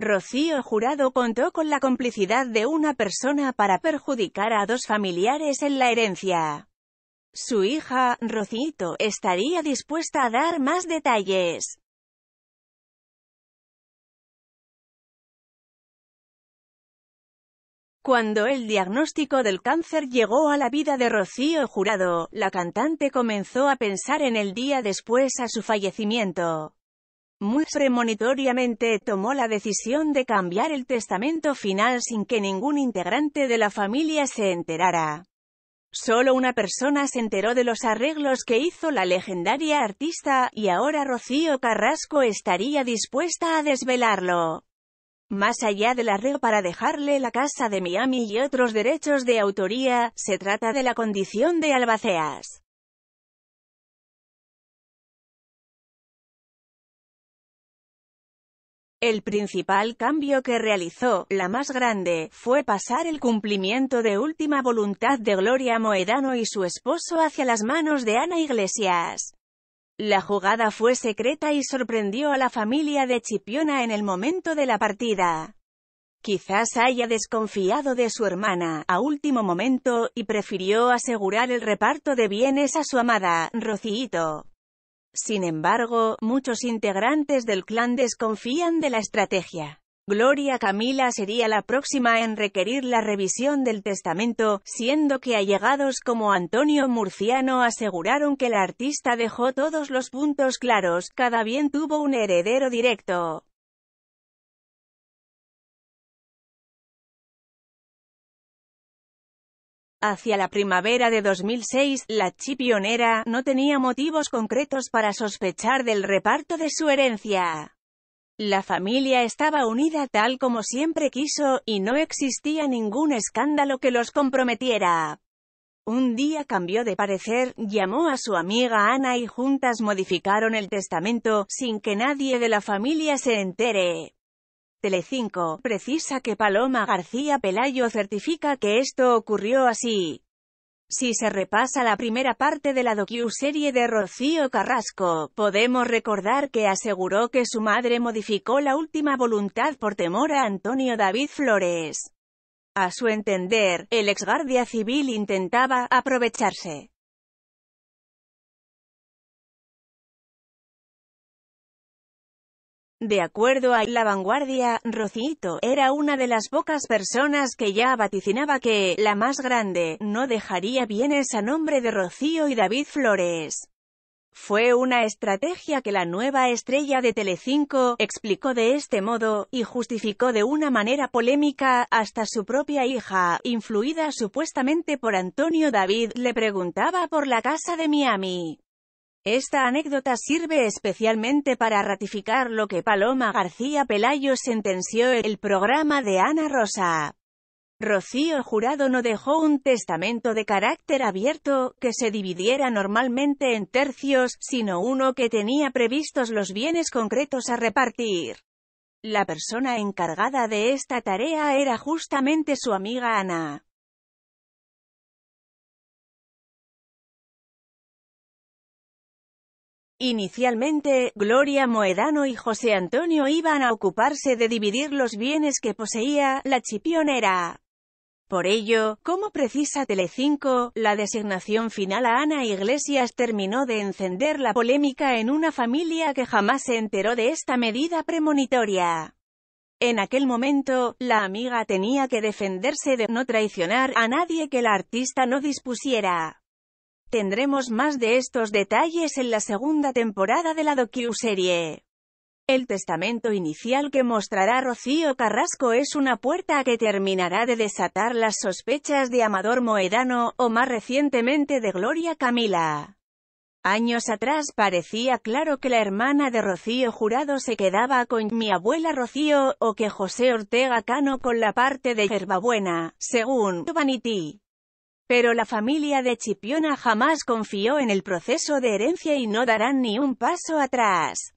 Rocío Jurado contó con la complicidad de una persona para perjudicar a dos familiares en la herencia. Su hija, Rocito, estaría dispuesta a dar más detalles. Cuando el diagnóstico del cáncer llegó a la vida de Rocío Jurado, la cantante comenzó a pensar en el día después a su fallecimiento muy premonitoriamente tomó la decisión de cambiar el testamento final sin que ningún integrante de la familia se enterara. Solo una persona se enteró de los arreglos que hizo la legendaria artista, y ahora Rocío Carrasco estaría dispuesta a desvelarlo. Más allá del arreglo para dejarle la casa de Miami y otros derechos de autoría, se trata de la condición de Albaceas. El principal cambio que realizó, la más grande, fue pasar el cumplimiento de última voluntad de Gloria Moedano y su esposo hacia las manos de Ana Iglesias. La jugada fue secreta y sorprendió a la familia de Chipiona en el momento de la partida. Quizás haya desconfiado de su hermana, a último momento, y prefirió asegurar el reparto de bienes a su amada, Rocíito. Sin embargo, muchos integrantes del clan desconfían de la estrategia. Gloria Camila sería la próxima en requerir la revisión del testamento, siendo que allegados como Antonio Murciano aseguraron que la artista dejó todos los puntos claros, cada bien tuvo un heredero directo. Hacia la primavera de 2006, la chipionera, no tenía motivos concretos para sospechar del reparto de su herencia. La familia estaba unida tal como siempre quiso, y no existía ningún escándalo que los comprometiera. Un día cambió de parecer, llamó a su amiga Ana y juntas modificaron el testamento, sin que nadie de la familia se entere. Telecinco, precisa que Paloma García Pelayo certifica que esto ocurrió así. Si se repasa la primera parte de la docu-serie de Rocío Carrasco, podemos recordar que aseguró que su madre modificó la última voluntad por temor a Antonio David Flores. A su entender, el ex guardia civil intentaba aprovecharse De acuerdo a La Vanguardia, Rocito era una de las pocas personas que ya vaticinaba que, la más grande, no dejaría bien a nombre de Rocío y David Flores. Fue una estrategia que la nueva estrella de Telecinco explicó de este modo, y justificó de una manera polémica, hasta su propia hija, influida supuestamente por Antonio David, le preguntaba por la casa de Miami. Esta anécdota sirve especialmente para ratificar lo que Paloma García Pelayo sentenció en el programa de Ana Rosa. Rocío Jurado no dejó un testamento de carácter abierto, que se dividiera normalmente en tercios, sino uno que tenía previstos los bienes concretos a repartir. La persona encargada de esta tarea era justamente su amiga Ana. Inicialmente, Gloria Moedano y José Antonio iban a ocuparse de dividir los bienes que poseía la chipionera. Por ello, como precisa Telecinco, la designación final a Ana Iglesias terminó de encender la polémica en una familia que jamás se enteró de esta medida premonitoria. En aquel momento, la amiga tenía que defenderse de no traicionar a nadie que la artista no dispusiera. Tendremos más de estos detalles en la segunda temporada de la docu-serie. El testamento inicial que mostrará Rocío Carrasco es una puerta que terminará de desatar las sospechas de Amador Moedano, o más recientemente de Gloria Camila. Años atrás parecía claro que la hermana de Rocío Jurado se quedaba con mi abuela Rocío, o que José Ortega Cano con la parte de yerbabuena según Vanity. Pero la familia de Chipiona jamás confió en el proceso de herencia y no darán ni un paso atrás.